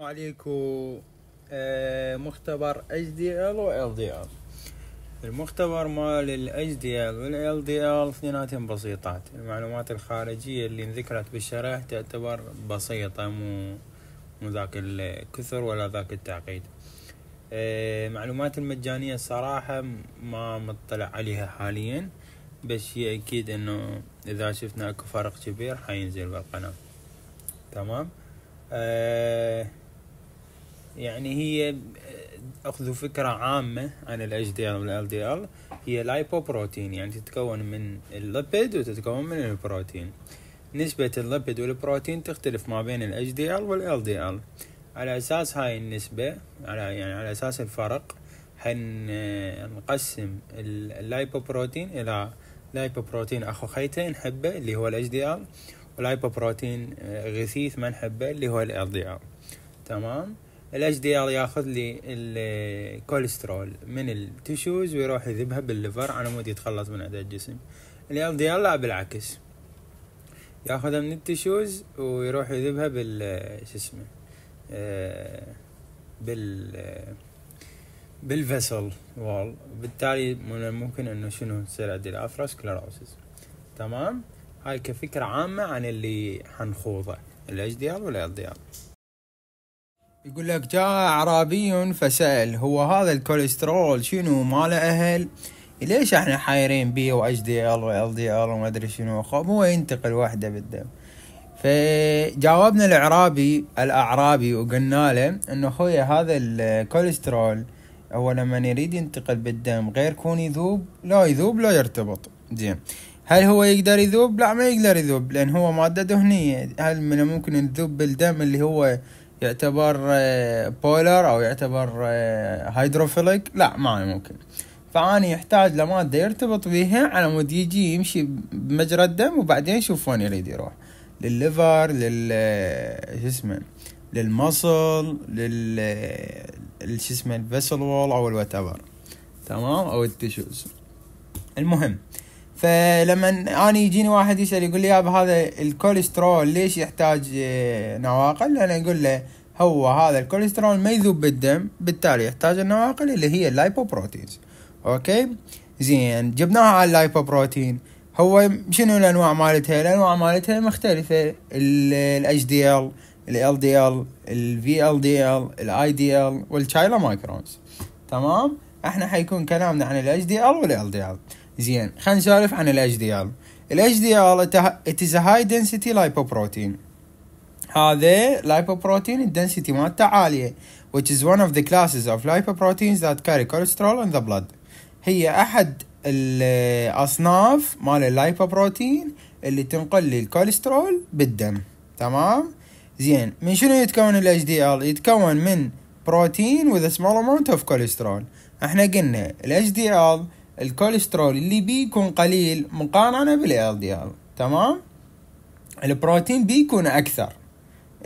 عليكم آه، مختبر اتش دي ال و ال دي ال المختبر مال الاتش دي ال والال دي ال اثنيناتهم بسيطات المعلومات الخارجية اللي انذكرت بالشرح تعتبر بسيطة مو مو ذاك الكثر ولا ذاك التعقيد آه، معلومات المجانية الصراحة ما مطلع عليها حاليا بس شي اكيد انه اذا شفنا اكو فرق كبير حينزل بالقناة تمام أه يعني هي اخذوا فكره عامه عن ال HDL وال LDL هي لايبوبروتين يعني تتكون من الليبيد وتتكون من البروتين نسبة الليبيد والبروتين تختلف ما بين ال HDL وال LDL على اساس هاي النسبة على يعني على اساس الفرق حنقسم آه، اللايبوبروتين الى لايبوبروتين اخو خيته نحبه اللي هو ال HDL ولايبوبروتين آه، غثيث ما نحبه اللي هو ال LDL تمام الاتش دي ار ياخذ لي الكوليسترول من التشوز ويروح يذبها بالليفر على مود يتخلص من اعداد الجسم ال دي ار لا بالعكس ياخذها من التشوز ويروح يذبها بال شو اسمه آه، بال بالفسل وال بالتالي من الممكن انه شنو تصير عندي الافراسكلروسس تمام هاي كفكرة عامة عن اللي حنخوضه الاتش دي ار والال دي ار يقول لك جاء اعرابي فسأل هو هذا الكوليسترول شنو ماله اهل ليش احنا حايرين بيه واش دي ال وال دي ال وما ادري شنو هو ينتقل وحده بالدم فجاوبنا الاعرابي الاعرابي وقلنا له انه خويا هذا الكوليسترول هو لما يريد ينتقل بالدم غير كون يذوب لا يذوب لا يرتبط زين هل هو يقدر يذوب لا ما يقدر يذوب لان هو ماده دهنيه هل من الممكن يذوب بالدم اللي هو يعتبر بويلر آه، او يعتبر هيدروفيليك آه، لا ما ممكن فاني يحتاج لماده يرتبط بيها على مود يجي يمشي بمجرى الدم وبعدين يشوف وين يريد يروح للليفر لل اسمه للمصل لل شو اسمه آه، الفيسل وول او الوات تمام او التشوز المهم فلما انا يجيني واحد يسال يقول لي يا هذا الكوليسترول ليش يحتاج آه، نواقل انا اقول له هو هذا الكوليسترول ما يذوب بالدم بالتالي يحتاج النواقل اللي هي اللايبوبروتينز اوكي زين جبناها على اللايبوبروتين هو شنو الانواع مالتها الانواع مالتها مختلفه الاتش دي ال ال دي ال الفي ال دي ال الاي دي ال والتشايلا مايكرونز تمام احنا حيكون كلامنا عن الاتش دي ال والال دي ال زين خلينا نسولف عن الاتش دي ال الاتش دي ال ات از هاي دنسيتي لايبوبروتين هذا لايبوبروتين الدنسيتي مالته عاليه which is one of the classes of lipoproteins that carry cholesterol in the blood هي احد الاصناف مال اللايبوبروتين اللي تنقل لي الكوليسترول بالدم تمام زين من شنو يتكون ال دي ال يتكون من بروتين with a small amount of cholesterol احنا قلنا ال دي ال الكوليسترول اللي بيكون قليل مقارنة بالال دي تمام البروتين بيكون اكثر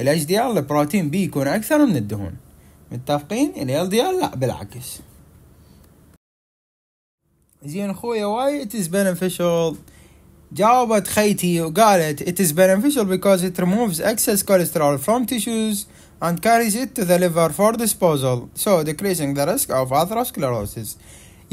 الاتش دي البروتين بيكون اكثر من الدهون متفقين ال دي لا بالعكس زين اخويا واي it is beneficial جاوبت خيتي وقالت it is beneficial because it removes excess cholesterol from tissues and carries it to the liver for disposal so decreasing the risk of atherosclerosis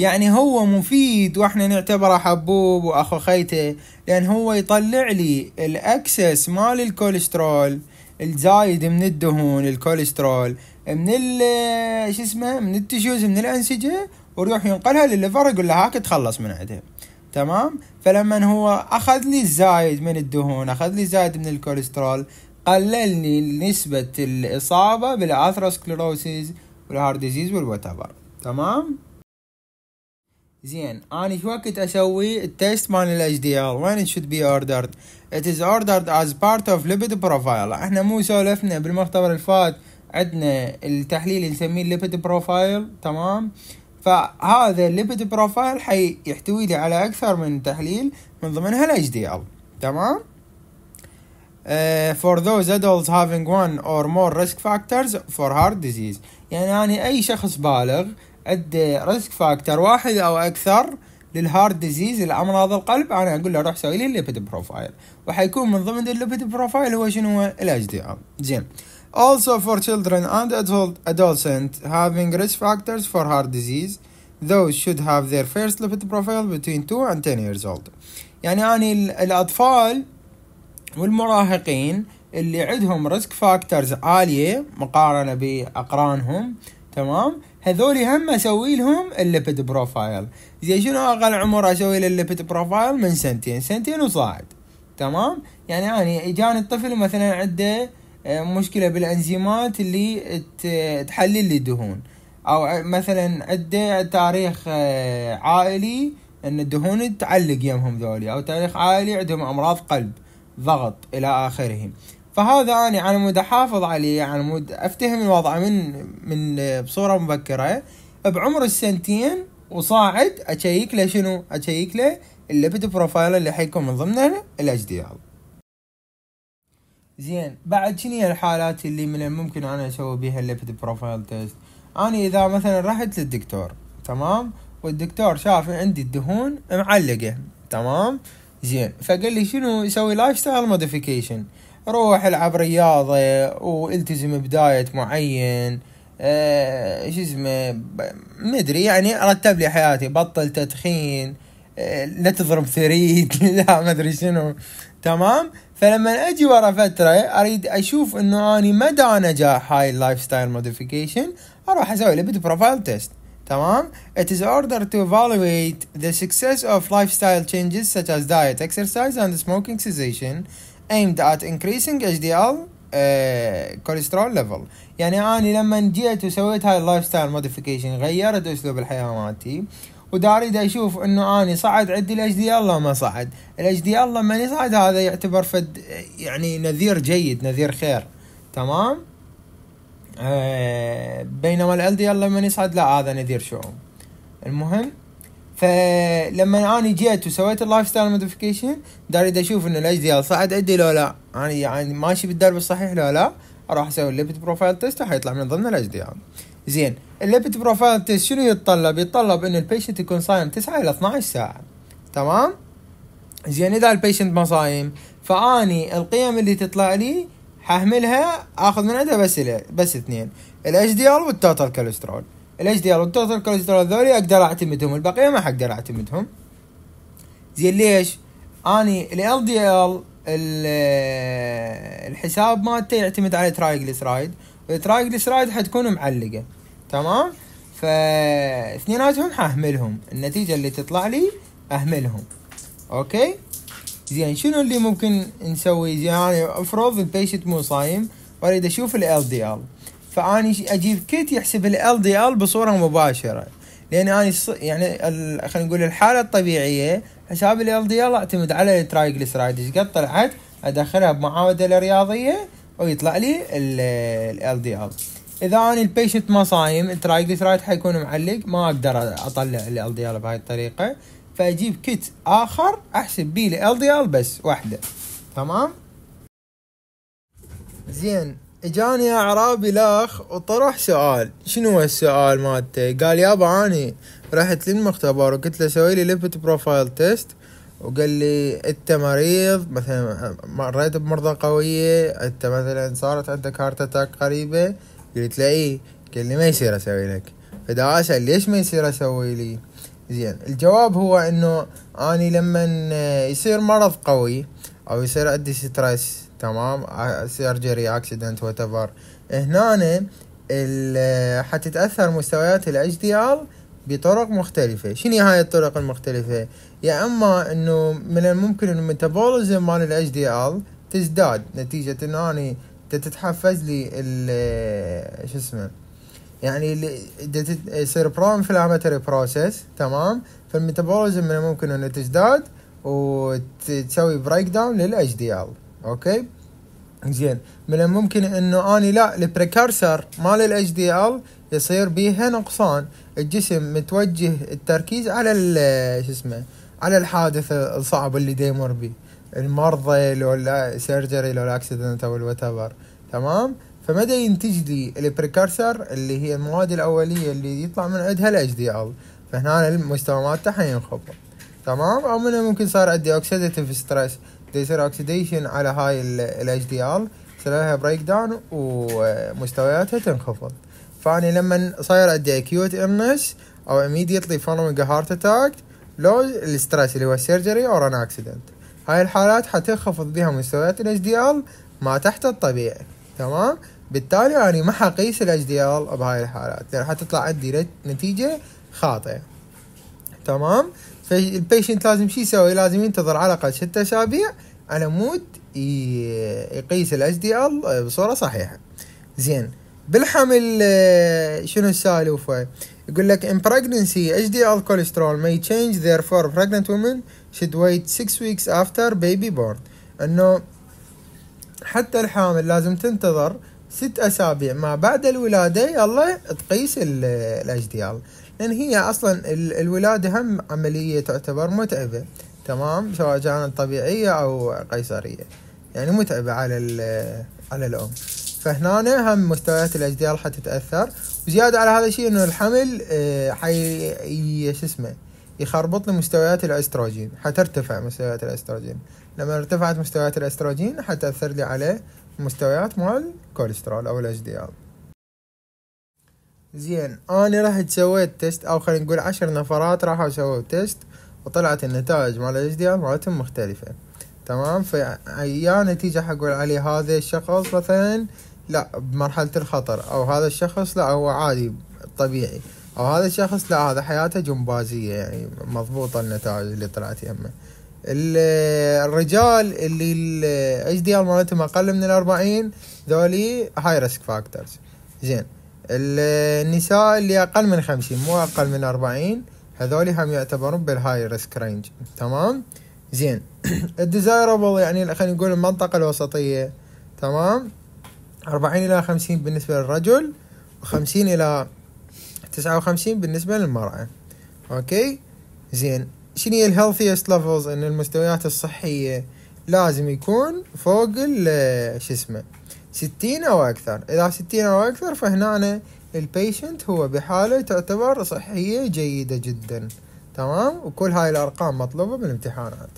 يعني هو مفيد واحنا نعتبره حبوب واخو خيته لان هو يطلع لي الاكسس مال الكوليسترول الزايد من الدهون الكوليسترول من شو اسمه من التشوز من الانسجه ويروح ينقلها للليفر يقول له هاك تخلص من عندها تمام فلما هو اخذ لي الزايد من الدهون اخذ لي زايد من الكوليسترول قلل لي نسبه الاصابه بالاثروسكليروسيس والهارد ديزيز والوتابر تمام زين اني شو وقت اسوي التيست مال اتش دي ار وين شود بي اوردرد ات از اوردرد از بارت اوف ليبيد بروفايل احنا مو سولفنا بالمختبر الفات عندنا التحليل نسميه ليبيد بروفايل تمام فهذا الليبيد بروفايل حي يحتوي لي على اكثر من تحليل من ضمنها اتش دي ال تمام Uh, for those adults having one or more risk factors for heart disease يعني أنا أي شخص بالغ عندي ريسك فاكتور واحد او اكثر للهارد ديزيز الامراض القلب انا اقول له روح سوي لي الليبيد بروفايل وحيكون من ضمن الليبيد بروفايل هو شنو ال اتش دي ام زين also for children and adult adolescent having risk factors for heart disease those should have their first lipid profile between 2 and 10 years old يعني اني يعني الاطفال والمراهقين اللي عندهم ريسك فاكتورز عاليه مقارنه باقرانهم تمام هذول هم اسوي لهم الليبيد بروفايل زي شنو اقل عمر اسوي له الليبيد بروفايل من سنتين سنتين وصاعد تمام يعني انا يعني اجاني الطفل مثلا عنده آه، مشكله بالانزيمات اللي تحلل لي الدهون او مثلا عنده تاريخ آه، عائلي ان الدهون تعلق يمهم ذولي او تاريخ عائلي عندهم امراض قلب ضغط الى اخره فهذا أنا على مود أحافظ عليه على مود أفتهم الوضع من من بصورة مبكرة بعمر السنتين وصاعد أشيك له شنو؟ أشيك له الليبيد بروفايل اللي حيكون من ضمنه الاتش دي ال زين بعد شنو هي الحالات اللي من الممكن انا اسوي بيها الليبيد بروفايل تيست انا اذا مثلا رحت للدكتور تمام والدكتور شاف عندي الدهون معلقه تمام زين فقال لي شنو يسوي لايف ستايل موديفيكيشن روح العب رياضة والتزم بدايت معين أه اسمه مدري يعني رتب لي حياتي بطل تدخين أه لا تضرب ثريد لا ما ادري شنو تمام فلما اجي ورا فتره اريد اشوف انه اني مدى نجاح هاي اللايف ستايل موديفيكيشن اروح اسوي لبد بروفايل تيست تمام it is order to evaluate the success of lifestyle changes such as diet exercise and smoking cessation aimed at increasing HDL كوليسترول ليفل يعني اني لما جيت وسويت هاي اللايف ستايل موديفيكيشن غيرت اسلوب الحياه مالتي وداريد اشوف انه اني صعد عندي الاتش دي ال ما صعد الاتش دي ال لما يصعد هذا يعتبر فد يعني نذير جيد نذير خير تمام آه، بينما ال دي ال لما يصعد لا هذا نذير شؤم المهم فلما انا جيت وسويت اللايف ستايل موديفيكيشن داري اشوف انه الاج دي ال صعد عندي لو لا انا يعني, يعني ماشي بالدرب الصحيح لو لا اروح اسوي الليبت بروفايل تيست وحيطلع من ضمن الاج دي ال زين الليبت بروفايل تيست شنو يتطلب؟ يتطلب انه البيشنت يكون صايم 9 الى 12 ساعه تمام؟ زين اذا البيشنت ما صايم فاني القيم اللي تطلع لي ححملها اخذ من عندها بس بس اثنين الاتش دي ال والتوتال كوليسترول الاتش دي ار والتوتال كوليسترول اقدر اعتمدهم البقيه ما حقدر اعتمدهم زين ليش؟ اني ال دي ال الحساب مالته يعتمد على ترايجليسرايد والترايجليسرايد حتكون معلقه تمام فاثنيناتهم حاهملهم النتيجه اللي تطلع لي اهملهم اوكي زين شنو اللي ممكن نسوي زين يعني افرض البيشنت مو صايم واريد اشوف ال دي ال فاني اجيب كيت يحسب ال دي ال بصوره مباشره لان انا يعني خلينا نقول الحاله الطبيعيه حساب ال دي ال اعتمد على الترايجلسرايد ايش قد طلعت ادخلها بمعادله رياضيه ويطلع لي ال دي ال اذا انا البيشنت ما صايم الترايجلسرايد حيكون معلق ما اقدر اطلع ال دي ال بهاي الطريقه فاجيب كيت اخر احسب بيه ال دي ال بس واحده تمام زين اجاني اعرابي لاخ وطرح سؤال شنو هالسؤال مالته قال يابا اني رحت للمختبر وقلت له سوي لي ليبت بروفايل تيست وقال لي انت مريض مثلا مريت بمرضى قوية انت مثلا صارت عندك هارت اتاك قريبة قلت له ايه قال لي ما يصير اسوي لك فدا اسال ليش ما يصير اسوي لي زين الجواب هو انه اني لما يصير مرض قوي او يصير عندي ستريس تمام سيرجري اكسيدنت وات ايفر هنا حتتاثر مستويات الاتش دي ال بطرق مختلفه شنو هاي الطرق المختلفه يا اما انه من الممكن انه الميتابوليزم مال الاتش دي ال تزداد نتيجه انه اني تتحفز لي شو اسمه يعني يصير برو انفلاماتوري بروسيس تمام فالميتابوليزم من الممكن انه تزداد وتسوي بريك داون للاتش دي ال اوكي زين من الممكن انه اني لا البريكارسر مال الاتش دي ال يصير بيها نقصان الجسم متوجه التركيز على شو اسمه على الحادث الصعب اللي ديمر بي المرضى لو سيرجري لو الاكسيدنت او الوات تمام فمدى ينتج لي البريكارسر اللي هي المواد الاوليه اللي يطلع من عندها الاتش دي ال فهنا المستوى مالته حينخفض تمام او من ممكن صار عندي اوكسيديتيف ستريس يصير اوكسيديشن على هاي الاتش دي ال يصير لها بريك داون ومستوياتها تنخفض فاني لما صاير عندي اكيوت امنس او immediately following a heart attack لو الستريس اللي هو السيرجري او ان اكسيدنت هاي الحالات حتنخفض بها مستويات الاتش دي ال ما تحت الطبيعي تمام بالتالي انا يعني ما حقيس الاتش دي ال بهاي الحالات لان يعني حتطلع عندي نتيجه خاطئه تمام فالبيشنت لازم شو يسوي لازم ينتظر على الاقل ستة اسابيع على مود يقيس الاتش دي ال بصوره صحيحه زين بالحمل آه، شنو السالفه يقول لك ان دي ال كوليسترول ماي تشينج ذير فور pregnant women should ويت 6 ويكس افتر بيبي born انه حتى الحامل لازم تنتظر ست اسابيع ما بعد الولاده يلا تقيس الاتش دي ال لان هي اصلا الولاده هم عمليه تعتبر متعبه تمام سواء كانت طبيعيه او قيصريه يعني متعبه على على الام فهنا هم مستويات الاجدال حتتاثر وزياده على هذا الشيء انه الحمل آه، حي شو اسمه يخربط لي مستويات الاستروجين حترتفع مستويات الاستروجين لما ارتفعت مستويات الاستروجين حتاثر لي على مستويات مال الكوليسترول او الاجدال زين انا رحت سويت تيست او خلينا نقول عشر نفرات راحوا سووا تيست وطلعت النتائج مال الاتش دي ار مالتهم مختلفه تمام فيا نتيجه حقول عليه هذا الشخص مثلا لا بمرحله الخطر او هذا الشخص لا هو عادي طبيعي او هذا الشخص لا هذا حياته جمبازيه يعني مضبوطه النتائج اللي طلعت يمه الرجال اللي الاتش دي ار مالتهم اقل من الاربعين ذولي هاي ريسك فاكتورز زين النساء اللي أقل من خمسين مو أقل من أربعين هذول هم يعتبرون بالهاي ريسك رينج تمام زين الديزايربل يعني خلينا نقول المنطقة الوسطية تمام أربعين إلى خمسين بالنسبة للرجل وخمسين إلى تسعة وخمسين بالنسبة للمرأة أوكي زين شنو هي الهيلثيست ليفلز ان المستويات الصحية لازم يكون فوق ال شو اسمه 60 أو أكثر إذا 60 أو أكثر فهنا البيشنت هو بحالة تعتبر صحية جيدة جدا تمام وكل هاي الأرقام مطلوبة بالامتحانات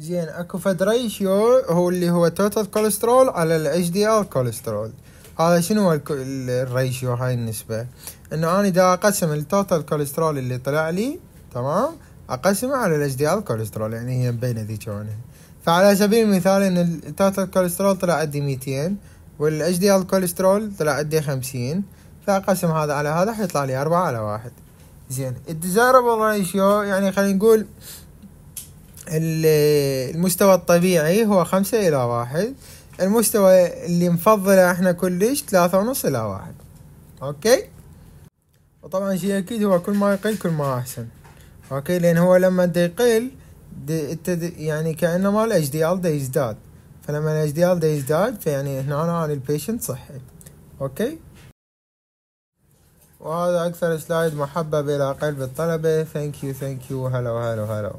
زين اكو فد ريشيو هو اللي هو توتال كوليسترول على الاتش دي ال كوليسترول هذا شنو هو الريشيو هاي النسبة انه انا دا اقسم التوتال كوليسترول اللي طلع لي تمام اقسمه على الاتش دي ال كوليسترول يعني هي مبينة ذي كونه فعلى سبيل المثال ان التوتال كوليسترول طلع عندي ميتين والاتش دي ال كوليسترول طلع عندي خمسين فاقسم هذا على هذا حيطلع لي أربعة على واحد زين الديزايربل ريشيو يعني خلينا نقول المستوى الطبيعي هو خمسة إلى واحد المستوى اللي مفضله احنا كلش ثلاثة ونص إلى واحد أوكي وطبعا شيء أكيد هو كل ما يقل كل ما أحسن أوكي لأن هو لما يقل انت يعني كانه مال اتش دي ال يزداد فلما الاتش دي ال يزداد فيعني هنا انا البيشنت صحي اوكي وهذا اكثر سلايد محبب الى قلب الطلبه ثانك يو ثانك يو هلا هلا هلا